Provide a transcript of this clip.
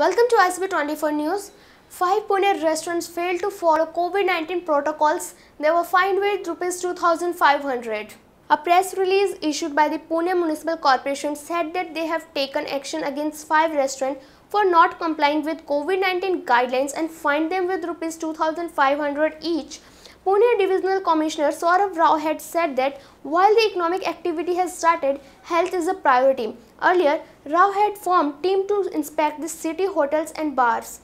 Welcome to ICB24 News. Five Pune restaurants failed to follow COVID-19 protocols. They were fined with Rs 2,500. A press release issued by the Pune Municipal Corporation said that they have taken action against five restaurants for not complying with COVID-19 guidelines and fined them with Rs 2,500 each. Pune Divisional Commissioner Saurav Rao had said that while the economic activity has started, health is a priority. Earlier, Rao had formed team to inspect the city hotels and bars.